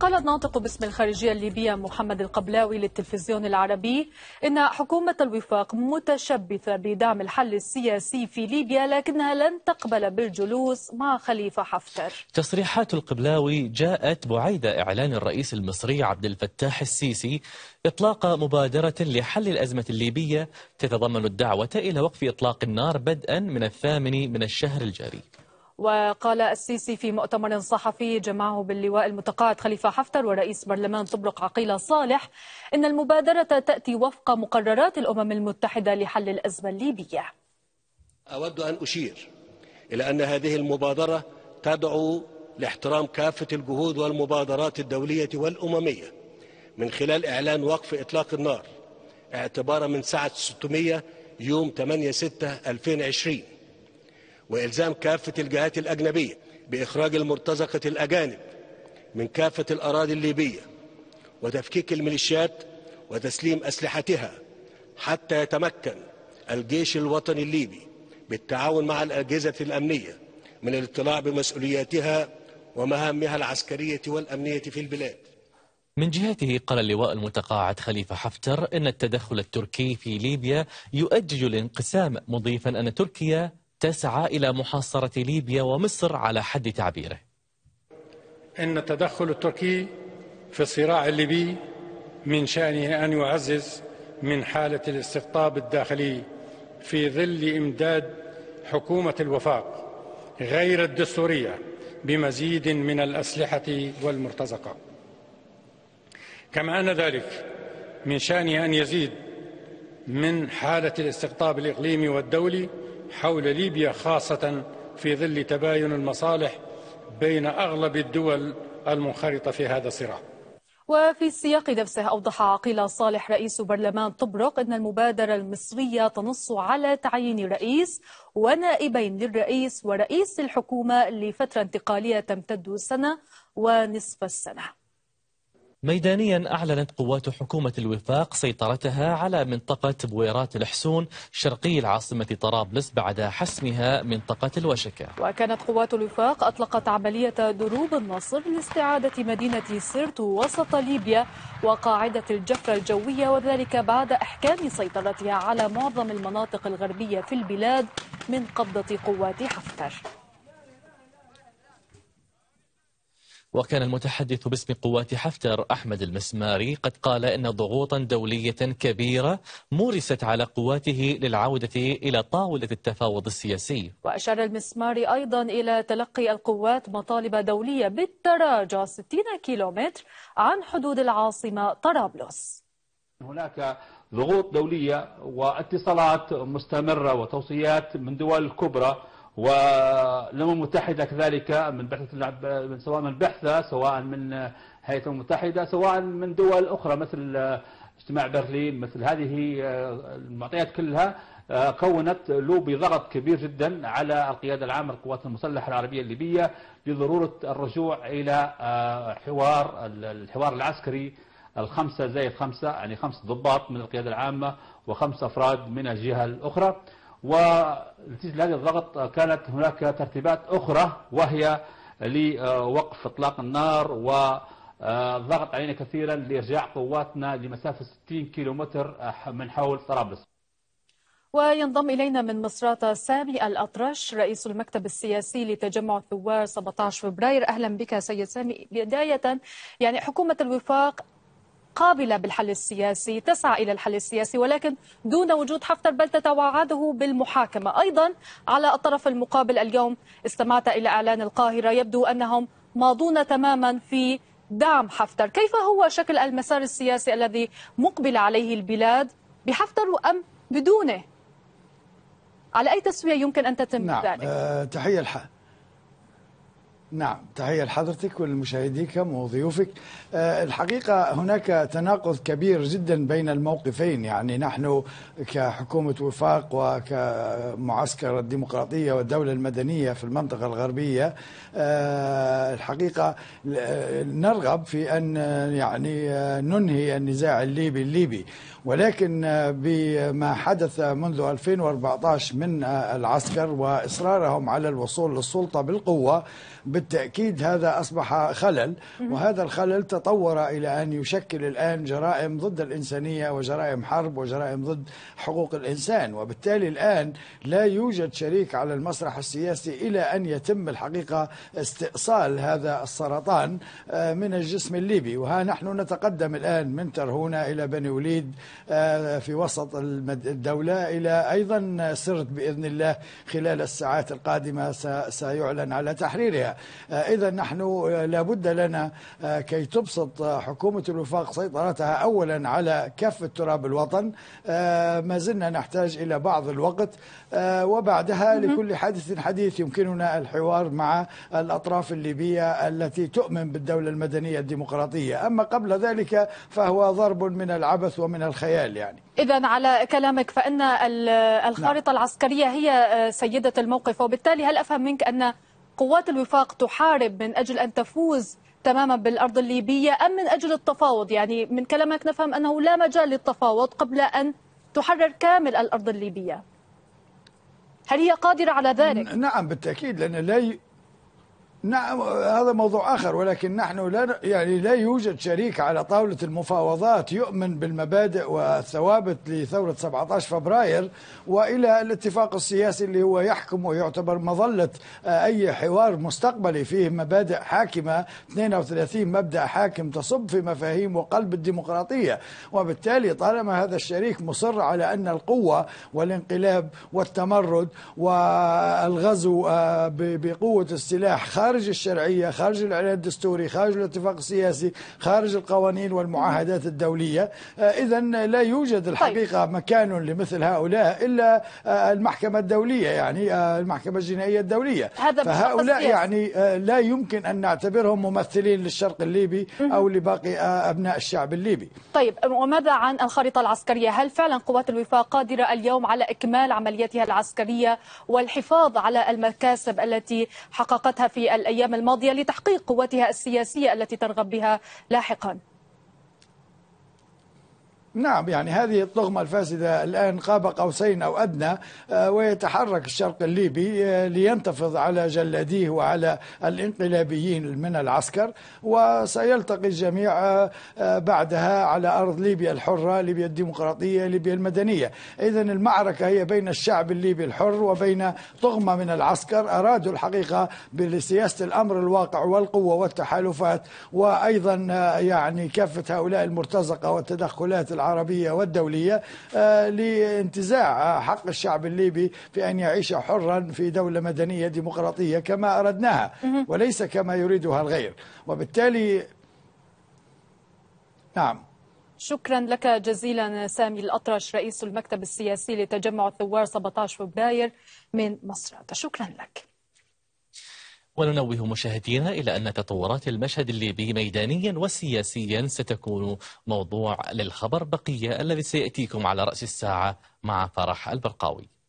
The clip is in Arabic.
قال الناطق باسم الخارجية الليبية محمد القبلاوي للتلفزيون العربي إن حكومة الوفاق متشبثة بدعم الحل السياسي في ليبيا لكنها لن تقبل بالجلوس مع خليفة حفتر تصريحات القبلاوي جاءت بعيد إعلان الرئيس المصري عبد الفتاح السيسي إطلاق مبادرة لحل الأزمة الليبية تتضمن الدعوة إلى وقف إطلاق النار بدءا من الثامن من الشهر الجاري وقال السيسي في مؤتمر صحفي جمعه باللواء المتقاعد خليفة حفتر ورئيس برلمان طبرق عقيلة صالح إن المبادرة تأتي وفق مقررات الأمم المتحدة لحل الأزمة الليبية أود أن أشير إلى أن هذه المبادرة تدعو لاحترام كافة الجهود والمبادرات الدولية والأممية من خلال إعلان وقف إطلاق النار اعتبارا من ساعة 600 يوم 8 6 2020 وإلزام كافة الجهات الأجنبية بإخراج المرتزقة الأجانب من كافة الأراضي الليبية وتفكيك الميليشيات وتسليم أسلحتها حتى يتمكن الجيش الوطني الليبي بالتعاون مع الأجهزة الأمنية من الاطلاع بمسؤولياتها ومهامها العسكرية والأمنية في البلاد من جهته قال اللواء المتقاعد خليفة حفتر أن التدخل التركي في ليبيا يؤجج الانقسام مضيفا أن تركيا تسعى إلى محاصرة ليبيا ومصر على حد تعبيره إن التدخل التركي في الصراع الليبي من شأنه أن يعزز من حالة الاستقطاب الداخلي في ظل إمداد حكومة الوفاق غير الدستورية بمزيد من الأسلحة والمرتزقة كما أن ذلك من شأنه أن يزيد من حالة الاستقطاب الإقليمي والدولي حول ليبيا خاصة في ظل تباين المصالح بين أغلب الدول المنخرطة في هذا الصراع وفي السياق نفسه أوضح عقيل صالح رئيس برلمان طبرق أن المبادرة المصرية تنص على تعيين رئيس ونائبين للرئيس ورئيس الحكومة لفترة انتقالية تمتد سنة ونصف السنة ميدانيا أعلنت قوات حكومة الوفاق سيطرتها على منطقة بويرات الحسون شرقي العاصمة طرابلس بعد حسمها منطقة الوشكة وكانت قوات الوفاق أطلقت عملية دروب النصر لاستعادة مدينة سرت وسط ليبيا وقاعدة الجفرة الجوية وذلك بعد إحكام سيطرتها على معظم المناطق الغربية في البلاد من قبضة قوات حفتر وكان المتحدث باسم قوات حفتر أحمد المسماري قد قال إن ضغوطا دولية كبيرة مورست على قواته للعودة إلى طاولة التفاوض السياسي وأشار المسماري أيضا إلى تلقي القوات مطالب دولية بالتراجع 60 كيلومتر عن حدود العاصمة طرابلس هناك ضغوط دولية واتصالات مستمرة وتوصيات من دول كبرى والأمم المتحدة كذلك من بعثة سواء من بعثة سواء من هيئة الأمم المتحدة سواء من دول أخرى مثل اجتماع برلين مثل هذه المعطيات كلها كونت لوبي ضغط كبير جدا على القيادة العامة للقوات المسلحة العربية الليبية لضرورة الرجوع إلى آه، حوار الحوار العسكري الخمسة زائد خمسة يعني خمس ضباط من القيادة العامة وخمس أفراد من الجهة الأخرى ونتيجة لهذا الضغط كانت هناك ترتيبات أخرى وهي لوقف إطلاق النار وضغط علينا كثيرا لإرجاع قواتنا لمسافة 60 كيلومتر من حول طرابلس وينضم إلينا من مصراتة سامي الأطرش رئيس المكتب السياسي لتجمع الثوار 17 فبراير أهلا بك سيد سامي بداية يعني حكومة الوفاق قابلة بالحل السياسي تسعى إلى الحل السياسي ولكن دون وجود حفتر بل تتوعده بالمحاكمة أيضا على الطرف المقابل اليوم استمعت إلى إعلان القاهرة يبدو أنهم ماضون تماما في دعم حفتر كيف هو شكل المسار السياسي الذي مقبل عليه البلاد بحفتر أم بدونه على أي تسوية يمكن أن تتم نعم. ذلك؟ أه تحية الحق نعم تحية لحضرتك ولمشاهديكم وضيوفك أه الحقيقة هناك تناقض كبير جدا بين الموقفين يعني نحن كحكومة وفاق وكمعسكر الديمقراطية والدولة المدنية في المنطقة الغربية أه الحقيقة آه، نرغب في أن يعني آه، ننهي النزاع الليبي الليبي ولكن بما حدث منذ 2014 من العسكر وإصرارهم على الوصول للسلطة بالقوة بالتأكيد هذا أصبح خلل وهذا الخلل تطور إلى أن يشكل الآن جرائم ضد الإنسانية وجرائم حرب وجرائم ضد حقوق الإنسان وبالتالي الآن لا يوجد شريك على المسرح السياسي إلى أن يتم الحقيقة استئصال هذا السرطان آه، من الجسم الليبي وها نحن نتقدم الآن من ترهونة إلى بني وليد آه، في وسط الدولة إلى أيضا سرت بإذن الله خلال الساعات القادمة سيعلن على تحريرها آه، إذا نحن آه، لابد لنا كي تبسط حكومة الوفاق سيطرتها أولا على كافة تراب الوطن ما زلنا نحتاج إلى بعض الوقت وبعدها لكل حادث حديث يمكننا الحوار مع الأطراف الليبية التي تؤمن بالدولة المدنية الديمقراطية أما قبل ذلك فهو ضرب من العبث ومن الخ الخيال يعني إذا على كلامك فإن نعم. الخارطة نعم. العسكرية هي آه، سيدة الموقف وبالتالي هل أفهم منك أن قوات الوفاق تحارب من أجل أن تفوز تماما بالأرض الليبية أم من أجل التفاوض يعني من كلامك نفهم أنه لا مجال للتفاوض قبل أن تحرر كامل الأرض الليبية هل هي قادرة على ذلك؟ نعم بالتأكيد لأن لا نعم هذا موضوع آخر ولكن نحن لا يعني لا يوجد شريك على طاولة المفاوضات يؤمن بالمبادئ والثوابت لثورة 17 فبراير وإلى الاتفاق السياسي اللي هو يحكم ويعتبر مظلة آه، أي حوار مستقبلي فيه مبادئ حاكمة 32 مبدأ حاكم تصب في مفاهيم وقلب الديمقراطية وبالتالي طالما هذا الشريك مصر على أن القوة والانقلاب والتمرد والغزو آه، بقوة السلاح خارج خارج الشرعية خارج العلاج الدستوري خارج الاتفاق السياسي خارج القوانين والمعاهدات الدولية آه، إذا لا يوجد طيب. الحقيقة طيب. مكان لمثل هؤلاء إلا آه، المحكمة الدولية يعني آه، المحكمة الجنائية الدولية هذا فهؤلاء يعني لا يمكن أن نعتبرهم ممثلين للشرق الليبي أو لباقي أبناء الشعب الليبي طيب وماذا عن الخريطة العسكرية هل فعلا قوات الوفاق قادرة اليوم على إكمال عملياتها العسكرية والحفاظ على المكاسب التي حققتها في الأيام الماضية لتحقيق قوتها السياسية التي ترغب بها لاحقا نعم يعني هذه الطغمة الفاسدة الآن قاب قوسين أو أدنى آه، ويتحرك الشرق الليبي آه، لينتفض على جلاديه وعلى الانقلابيين من العسكر وسيلتقي الجميع آه، بعدها على أرض ليبيا الحرة ليبيا الديمقراطية ليبيا المدنية إذا المعركة هي بين الشعب الليبي الحر وبين طغمة من العسكر أرادوا الحقيقة بسياسة الأمر الواقع والقوة والتحالفات وأيضا يعني كافة هؤلاء المرتزقة والتدخلات العربية والدولية آه، لانتزاع حق الشعب الليبي في أن يعيش حرا في دولة مدنية ديمقراطية كما أردناها وليس كما يريدها الغير وبالتالي نعم شكرا لك جزيلا سامي الأطرش رئيس المكتب السياسي لتجمع الثوار 17 فبراير من مصر شكرا لك وننوه مشاهدينا إلى أن تطورات المشهد الليبي ميدانيا وسياسيا ستكون موضوع للخبر بقية الذي سيأتيكم على رأس الساعة مع فرح البرقاوي